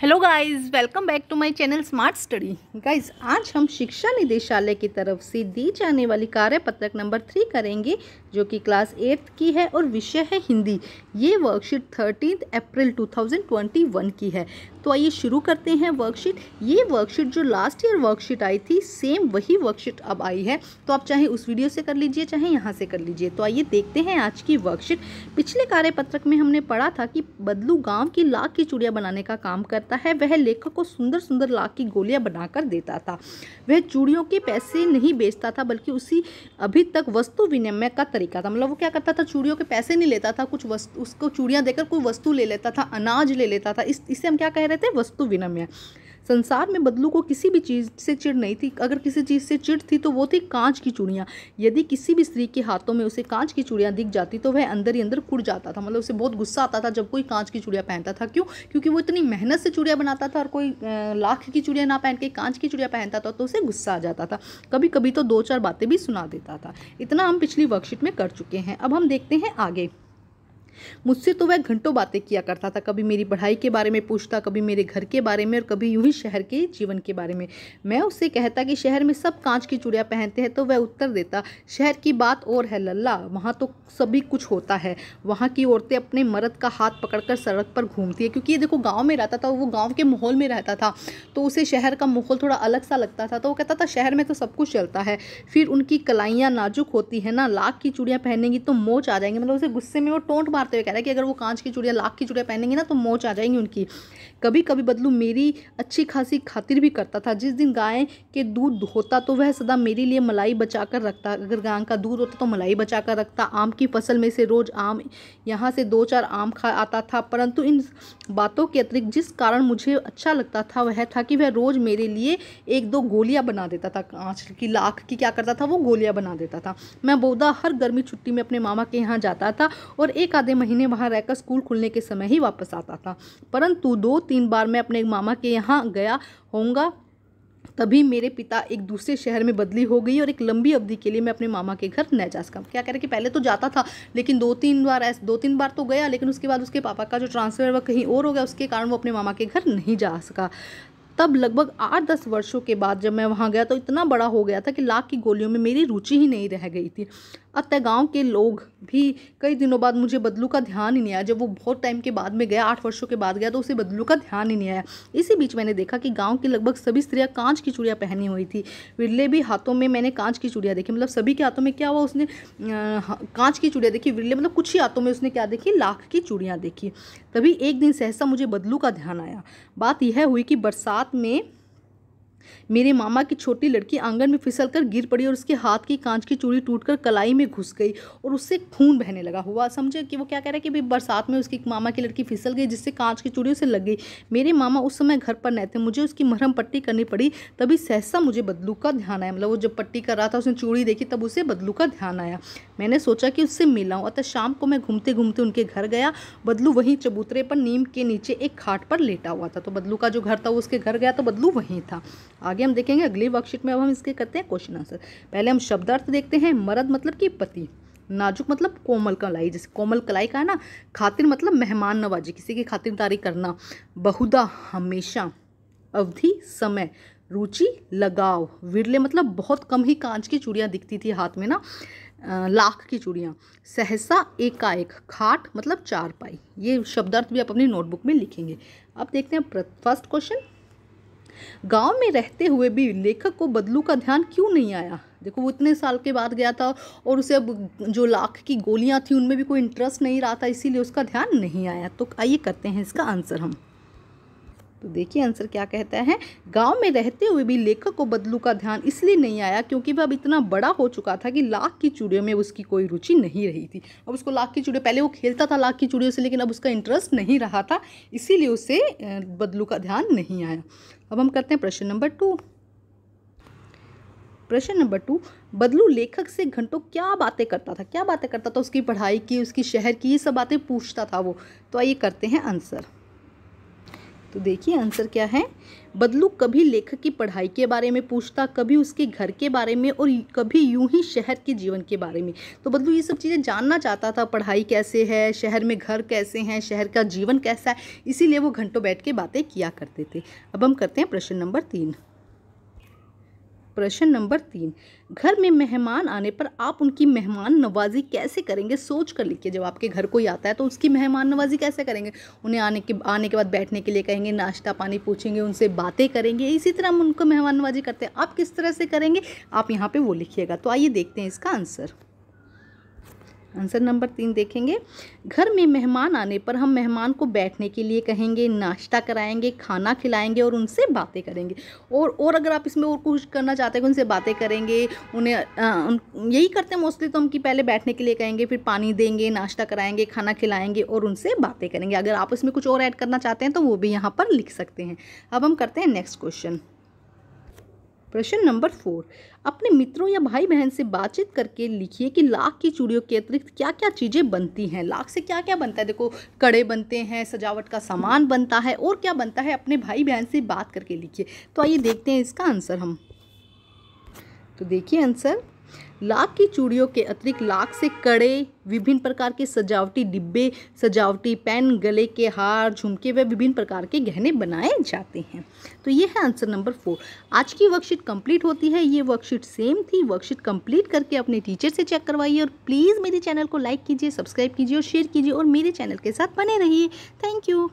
hello guys welcome back to my channel smart study guys आज हम शिक्षा निदेशालय की तरफ से दी जाने वाली कार्य पत्रक नंबर थ्री करेंगे जो कि क्लास एट्थ की है और विषय है हिंदी ये वर्कशीट थर्टीन अप्रैल 2021 की है तो आइए शुरू करते हैं वर्कशीट ये वर्कशीट जो लास्ट ईयर वर्कशीट आई थी सेम वही वर्कशीट अब आई है तो आप चाहे उस वीडियो से कर लीजिए चाहे यहाँ से कर लीजिए तो आइए देखते हैं आज की वर्कशीट पिछले कार्य में हमने पढ़ा था कि बदलू गाँव की लाख की चूड़िया बनाने का काम कर करता है वह लेखक को सुंदर सुंदर लाख की गोलियां बनाकर देता था वह चूड़ियों के पैसे नहीं बेचता था बल्कि उसी अभी तक वस्तु विनिमय का तरीका था मतलब वो क्या करता था चूड़ियों के पैसे नहीं लेता था कुछ वस्तु उसको चूड़ियाँ देकर कोई वस्तु ले लेता था अनाज ले लेता था इस इसे हम क्या कह रहे थे वस्तु विनिमय संसार में बदलू को किसी भी चीज़ से चिड़ नहीं थी अगर किसी चीज़ से चिड़ थी तो वो थी कांच की चूड़ियाँ यदि किसी भी स्त्री के हाथों में उसे कांच की चूड़ियाँ दिख जाती तो वह अंदर ही अंदर कुड़ जाता था मतलब उसे बहुत गुस्सा आता था जब कोई कांच की चूड़िया पहनता था क्यों क्योंकि वो इतनी मेहनत से चूड़िया बनाता था और कोई लाख की चूड़िया ना पहन के कांच की चूड़िया पहनता था तो उसे गुस्सा आ जाता था कभी कभी तो दो चार बातें भी सुना देता था इतना हम पिछली वर्कशीट में कर चुके हैं अब हम देखते हैं आगे मुझसे तो वह घंटों बातें किया करता था कभी मेरी पढ़ाई के बारे में पूछता कभी मेरे घर के बारे में और कभी यूं ही शहर के जीवन के बारे में मैं उससे कहता कि शहर में सब कांच की चूड़ियाँ पहनते हैं तो वह उत्तर देता शहर की बात और है लल्ला वहाँ तो सभी कुछ होता है वहाँ की औरतें अपने मर्द का हाथ पकड़कर सड़क पर घूमती है क्योंकि ये देखो गाँव में रहता था वो गाँव के माहौल में रहता था तो उसे शहर का माहौल थोड़ा अलग सा लगता था तो वो कहता था शहर में तो सब कुछ चलता है फिर उनकी कलाइयाँ नाजुक होती है ना लाख की चूड़ियाँ पहनेंगी तो मोच आ जाएंगी मतलब उसे गुस्से में वो टोंट मार मारते हुए कह रहा है कि अगर वो कांच की चूड़ियाँ लाख की चूड़ियाँ पहनेंगी ना तो मोच आ जाएंगी उनकी कभी कभी बदलू मेरी अच्छी खासी खातिर भी करता था जिस दिन गाय के दूध होता तो वह सदा मेरे लिए मलाई बचा कर रखता अगर गाय का दूध होता तो मलाई बचा कर रखता आम की फसल में से रोज़ आम यहाँ से दो चार आम खा आता था परंतु इन बातों के अतिरिक्त जिस कारण मुझे अच्छा लगता था वह था कि वह रोज़ मेरे लिए एक दो गोलियाँ बना देता था कांच की लाख की क्या करता था वो गोलियाँ बना देता था मैं बोधा हर गर्मी छुट्टी में अपने मामा के यहाँ जाता था और एक आधे अगले महीने वहाँ रहकर स्कूल खुलने के समय ही वापस आता था परंतु दो तीन बार मैं अपने मामा के यहाँ गया होऊंगा तभी मेरे पिता एक दूसरे शहर में बदली हो गई और एक लंबी अवधि के लिए मैं अपने मामा के घर न जा सका क्या कह रहे कि पहले तो जाता था लेकिन दो तीन बार ऐसे दो तीन बार तो गया लेकिन उसके बाद उसके पापा का जो ट्रांसफ़र वह कहीं और हो गया उसके कारण वो अपने मामा के घर नहीं जा सका तब लगभग आठ दस वर्षों के बाद जब मैं वहाँ गया तो इतना बड़ा हो गया था कि लाख की गोलियों में मेरी रुचि ही नहीं रह गई थी अतः गांव के लोग भी कई दिनों बाद मुझे बदलू का ध्यान ही नहीं आया जब वो बहुत टाइम के बाद में गया आठ वर्षों के बाद गया तो उसे बदलू का ध्यान ही नहीं आया इसी बीच मैंने देखा कि गाँव की लगभग सभी स्त्रियाँ कांच की चूड़ियाँ पहनी हुई थी विरले भी हाथों में मैंने कांच की चूड़ियाँ देखी मतलब सभी के हाथों में क्या हुआ उसने कांच की चूड़ियाँ देखी विरले मतलब कुछ ही हाथों में उसने क्या देखी लाख की चूड़ियाँ देखी तभी एक दिन सहसा मुझे बदलू का ध्यान आया बात यह हुई कि बरसात में मेरे मामा की छोटी लड़की आंगन में फिसल कर गिर पड़ी और उसके हाथ की कांच की चूड़ी टूटकर कलाई में घुस गई और उससे खून बहने लगा हुआ समझे कि वो क्या कह रहा है कि भाई बरसात में उसकी मामा की लड़की फिसल गई जिससे कांच की चूड़ी उसे लग गई मेरे मामा उस समय घर पर नहीं थे मुझे उसकी मरहम पट्टी करनी पड़ी तभी सहसा मुझे बदलू का ध्यान आया मतलब वो जब पट्टी कर रहा था उसने चूड़ी देखी तब उसे बदलू का ध्यान आया मैंने सोचा कि उससे मिला हूँ अतः शाम को मैं घूमते घूमते उनके घर गया बदलू वहीं चबूतरे पर नीम के नीचे एक खाट पर लेटा हुआ था तो बदलू का जो घर था वो उसके घर गया तो बदलू वहीं था आगे हम देखेंगे अगली वर्कशीट में अब हम इसके करते हैं क्वेश्चन आंसर पहले हम शब्दार्थ देखते हैं मरद मतलब कि पति नाजुक मतलब कोमल कलाई जैसे कोमल कलाई का है ना खातिर मतलब मेहमान नवाजी किसी की खातिरदारी करना बहुदा हमेशा अवधि समय रुचि लगाव विरले मतलब बहुत कम ही कांच की चूड़ियाँ दिखती थी हाथ में ना लाख की चूड़ियाँ सहसा एकाएक खाट मतलब चार पाई ये शब्दार्थ भी आप अपनी नोटबुक में लिखेंगे अब देखते हैं फर्स्ट क्वेश्चन गांव में रहते हुए भी लेखक को बदलू का ध्यान क्यों नहीं आया देखो वो इतने साल के बाद गया था और उसे अब जो लाख की गोलियां थी उनमें भी कोई इंटरेस्ट नहीं रहा था इसीलिए उसका ध्यान नहीं आया तो आइए करते हैं इसका आंसर हम तो देखिए आंसर क्या कहता है गांव में रहते हुए भी लेखक को बदलू का ध्यान इसलिए नहीं आया क्योंकि वह अब इतना बड़ा हो चुका था कि लाख की चूड़ियों में उसकी कोई रुचि नहीं रही थी अब उसको लाख की चूड़ियों पहले वो खेलता था लाख की चूड़ियों से लेकिन अब उसका इंटरेस्ट नहीं रहा था इसीलिए उसे बदलू का ध्यान नहीं आया अब हम करते हैं प्रश्न नंबर टू प्रश्न नंबर टू बदलू लेखक से घंटों क्या बातें करता था क्या बातें करता था उसकी पढ़ाई की उसकी शहर की ये सब बातें पूछता था वो तो आइए करते हैं आंसर तो देखिए आंसर क्या है बदलू कभी लेखक की पढ़ाई के बारे में पूछता कभी उसके घर के बारे में और कभी यूं ही शहर के जीवन के बारे में तो बदलू ये सब चीज़ें जानना चाहता था पढ़ाई कैसे है शहर में घर कैसे हैं शहर का जीवन कैसा है इसीलिए वो घंटों बैठ के बातें किया करते थे अब हम करते हैं प्रश्न नंबर तीन प्रश्न नंबर तीन घर में मेहमान आने पर आप उनकी मेहमान नवाजी कैसे करेंगे सोच कर लिखिए जब आपके घर कोई आता है तो उसकी मेहमान नवाजी कैसे करेंगे उन्हें आने के आने के बाद बैठने के लिए कहेंगे नाश्ता पानी पूछेंगे उनसे बातें करेंगे इसी तरह हम उनको मेहमान नवाजी करते हैं आप किस तरह से करेंगे आप यहाँ पर वो लिखिएगा तो आइए देखते हैं इसका आंसर आंसर नंबर तीन देखेंगे घर में मेहमान आने पर हम मेहमान को बैठने के लिए कहेंगे नाश्ता कराएंगे खाना खिलाएंगे और उनसे बातें करेंगे और और अगर आप इसमें और कुछ करना चाहते हैं उनसे बातें करेंगे उन्हें उन, यही करते हैं मोस्टली तो हम कि पहले बैठने के लिए कहेंगे फिर पानी देंगे नाश्ता कराएंगे खाना खिलाएंगे और उनसे बातें करेंगे अगर आप इसमें कुछ और ऐड करना चाहते हैं तो वो भी यहाँ पर लिख सकते हैं अब हम करते हैं नेक्स्ट क्वेश्चन प्रश्न नंबर फोर अपने मित्रों या भाई बहन से बातचीत करके लिखिए कि लाख की चूड़ियों के अतिरिक्त क्या क्या चीज़ें बनती हैं लाख से क्या क्या बनता है देखो कड़े बनते हैं सजावट का सामान बनता है और क्या बनता है अपने भाई बहन से बात करके लिखिए तो आइए देखते हैं इसका आंसर हम तो देखिए आंसर लाख की चूड़ियों के अतिरिक्त लाख से कड़े विभिन्न प्रकार के सजावटी डिब्बे सजावटी पेन गले के हार झुमके व विभिन्न प्रकार के गहने बनाए जाते हैं तो ये है आंसर नंबर फोर आज की वर्कशीट कंप्लीट होती है ये वर्कशीट सेम थी वर्कशीट कंप्लीट करके अपने टीचर से चेक करवाइए और प्लीज़ मेरे चैनल को लाइक कीजिए सब्सक्राइब कीजिए और शेयर कीजिए और मेरे चैनल के साथ बने रहिए थैंक यू